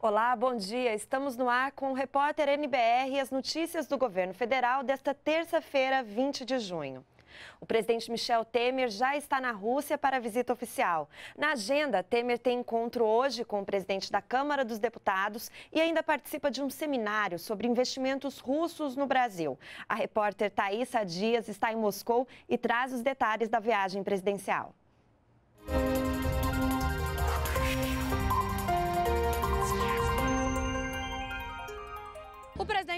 Olá, bom dia. Estamos no ar com o repórter NBR e as notícias do governo federal desta terça-feira, 20 de junho. O presidente Michel Temer já está na Rússia para visita oficial. Na agenda, Temer tem encontro hoje com o presidente da Câmara dos Deputados e ainda participa de um seminário sobre investimentos russos no Brasil. A repórter Thaisa Dias está em Moscou e traz os detalhes da viagem presidencial.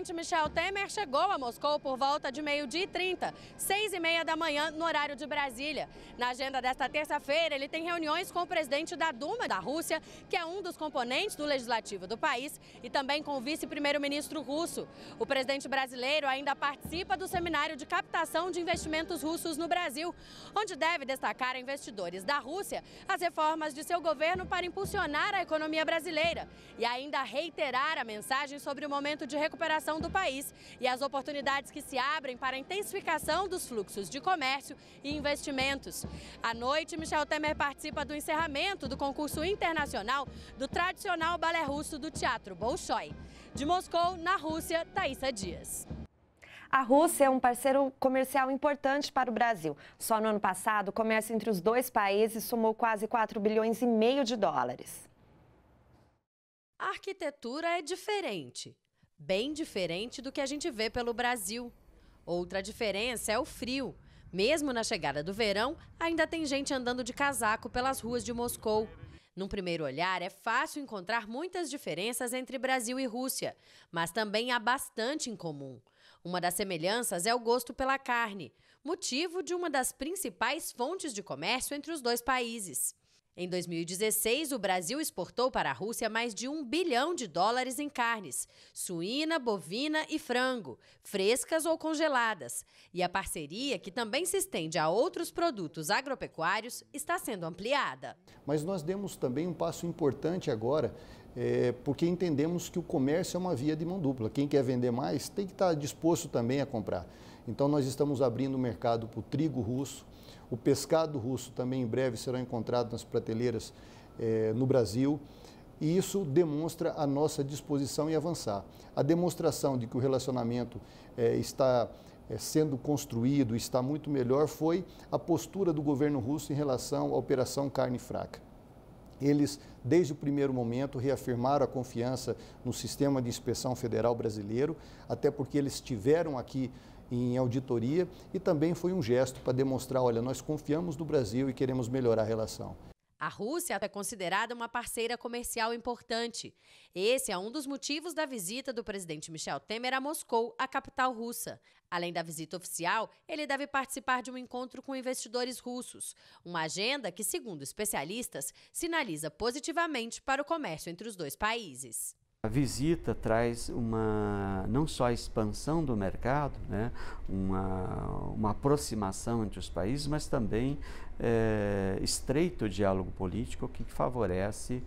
presidente Michel Temer chegou a Moscou por volta de meio-dia e 30, seis e meia da manhã, no horário de Brasília. Na agenda desta terça-feira, ele tem reuniões com o presidente da Duma da Rússia, que é um dos componentes do legislativo do país, e também com o vice-primeiro-ministro russo. O presidente brasileiro ainda participa do seminário de captação de investimentos russos no Brasil, onde deve destacar a investidores da Rússia as reformas de seu governo para impulsionar a economia brasileira e ainda reiterar a mensagem sobre o momento de recuperação do país e as oportunidades que se abrem para a intensificação dos fluxos de comércio e investimentos. À noite, Michel Temer participa do encerramento do concurso internacional do tradicional balé russo do Teatro Bolshoi. De Moscou, na Rússia, Thaisa Dias. A Rússia é um parceiro comercial importante para o Brasil. Só no ano passado, o comércio entre os dois países somou quase 4 bilhões e meio de dólares. A arquitetura é diferente bem diferente do que a gente vê pelo Brasil. Outra diferença é o frio. Mesmo na chegada do verão, ainda tem gente andando de casaco pelas ruas de Moscou. Num primeiro olhar, é fácil encontrar muitas diferenças entre Brasil e Rússia, mas também há bastante em comum. Uma das semelhanças é o gosto pela carne, motivo de uma das principais fontes de comércio entre os dois países. Em 2016, o Brasil exportou para a Rússia mais de um bilhão de dólares em carnes, suína, bovina e frango, frescas ou congeladas. E a parceria, que também se estende a outros produtos agropecuários, está sendo ampliada. Mas nós demos também um passo importante agora, é, porque entendemos que o comércio é uma via de mão dupla. Quem quer vender mais tem que estar disposto também a comprar. Então, nós estamos abrindo o mercado para o trigo russo o pescado russo também em breve será encontrado nas prateleiras eh, no Brasil. E isso demonstra a nossa disposição em avançar. A demonstração de que o relacionamento eh, está eh, sendo construído, está muito melhor, foi a postura do governo russo em relação à Operação Carne Fraca. Eles, desde o primeiro momento, reafirmaram a confiança no sistema de inspeção federal brasileiro, até porque eles tiveram aqui em auditoria e também foi um gesto para demonstrar, olha, nós confiamos no Brasil e queremos melhorar a relação. A Rússia é considerada uma parceira comercial importante. Esse é um dos motivos da visita do presidente Michel Temer a Moscou, a capital russa. Além da visita oficial, ele deve participar de um encontro com investidores russos, uma agenda que, segundo especialistas, sinaliza positivamente para o comércio entre os dois países. A visita traz uma não só a expansão do mercado, né, uma, uma aproximação entre os países, mas também é, estreito diálogo político que favorece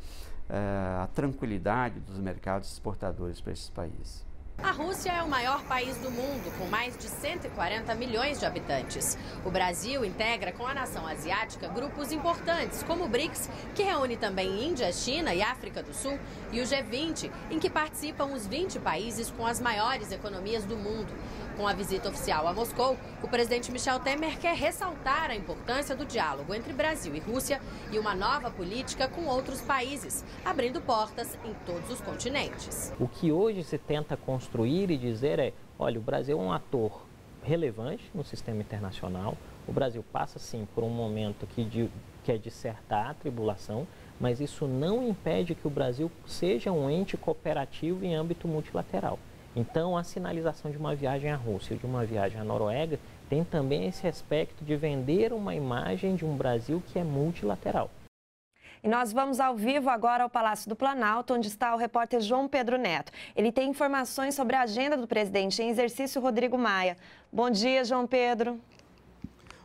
é, a tranquilidade dos mercados exportadores para esses países. A Rússia é o maior país do mundo, com mais de 140 milhões de habitantes. O Brasil integra com a nação asiática grupos importantes, como o BRICS, que reúne também Índia, China e África do Sul, e o G20, em que participam os 20 países com as maiores economias do mundo. Com a visita oficial a Moscou, o presidente Michel Temer quer ressaltar a importância do diálogo entre Brasil e Rússia e uma nova política com outros países, abrindo portas em todos os continentes. O que hoje se tenta construir construir e dizer é, olha, o Brasil é um ator relevante no sistema internacional, o Brasil passa sim por um momento que, de, que é de certa atribulação, mas isso não impede que o Brasil seja um ente cooperativo em âmbito multilateral. Então, a sinalização de uma viagem à Rússia, de uma viagem à Noruega, tem também esse aspecto de vender uma imagem de um Brasil que é multilateral. E nós vamos ao vivo agora ao Palácio do Planalto, onde está o repórter João Pedro Neto. Ele tem informações sobre a agenda do presidente em exercício Rodrigo Maia. Bom dia, João Pedro.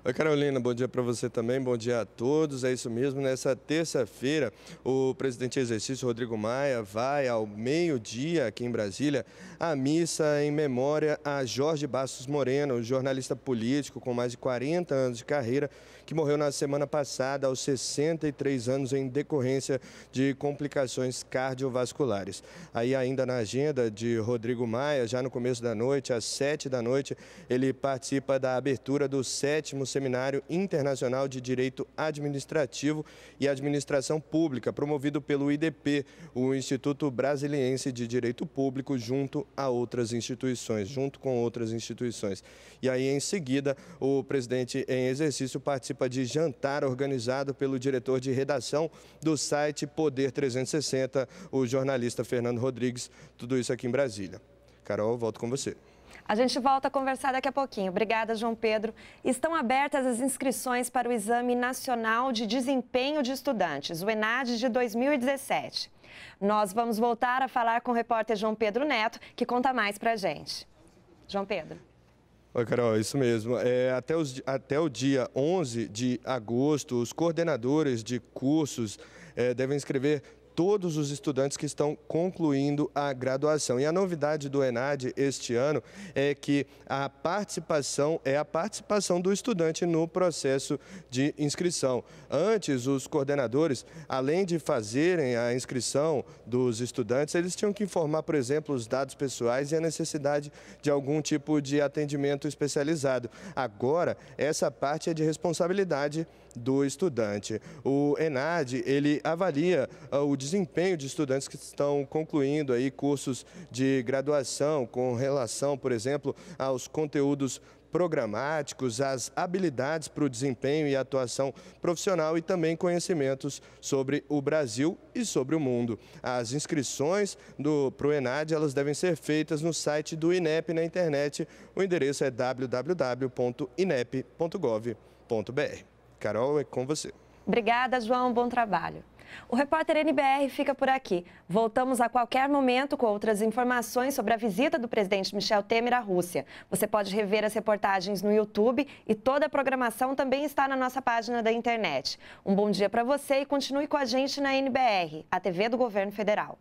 Oi, Carolina, bom dia para você também, bom dia a todos. É isso mesmo, nessa terça-feira, o presidente de exercício Rodrigo Maia vai ao meio-dia aqui em Brasília à missa em memória a Jorge Bastos Moreno, jornalista político com mais de 40 anos de carreira, que morreu na semana passada aos 63 anos em decorrência de complicações cardiovasculares. Aí ainda na agenda de Rodrigo Maia, já no começo da noite, às 7 da noite, ele participa da abertura do sétimo Seminário Internacional de Direito Administrativo e Administração Pública, promovido pelo IDP, o Instituto Brasiliense de Direito Público, junto a outras instituições, junto com outras instituições. E aí, em seguida, o presidente em exercício participa de jantar organizado pelo diretor de redação do site Poder 360, o jornalista Fernando Rodrigues. Tudo isso aqui em Brasília. Carol, volto com você. A gente volta a conversar daqui a pouquinho. Obrigada, João Pedro. Estão abertas as inscrições para o Exame Nacional de Desempenho de Estudantes, o ENAD de 2017. Nós vamos voltar a falar com o repórter João Pedro Neto, que conta mais para a gente. João Pedro. Oi, Carol, isso mesmo. É, até, os, até o dia 11 de agosto, os coordenadores de cursos é, devem inscrever todos os estudantes que estão concluindo a graduação. E a novidade do ENAD este ano é que a participação é a participação do estudante no processo de inscrição. Antes, os coordenadores, além de fazerem a inscrição dos estudantes, eles tinham que informar, por exemplo, os dados pessoais e a necessidade de algum tipo de atendimento especializado. Agora, essa parte é de responsabilidade do estudante. O ENAD, ele avalia ah, o desempenho de estudantes que estão concluindo aí cursos de graduação com relação, por exemplo, aos conteúdos programáticos, as habilidades para o desempenho e atuação profissional e também conhecimentos sobre o Brasil e sobre o mundo. As inscrições para o ENAD elas devem ser feitas no site do INEP na internet. O endereço é www.inep.gov.br. Carol, é com você. Obrigada, João. Bom trabalho. O repórter NBR fica por aqui. Voltamos a qualquer momento com outras informações sobre a visita do presidente Michel Temer à Rússia. Você pode rever as reportagens no YouTube e toda a programação também está na nossa página da internet. Um bom dia para você e continue com a gente na NBR, a TV do Governo Federal.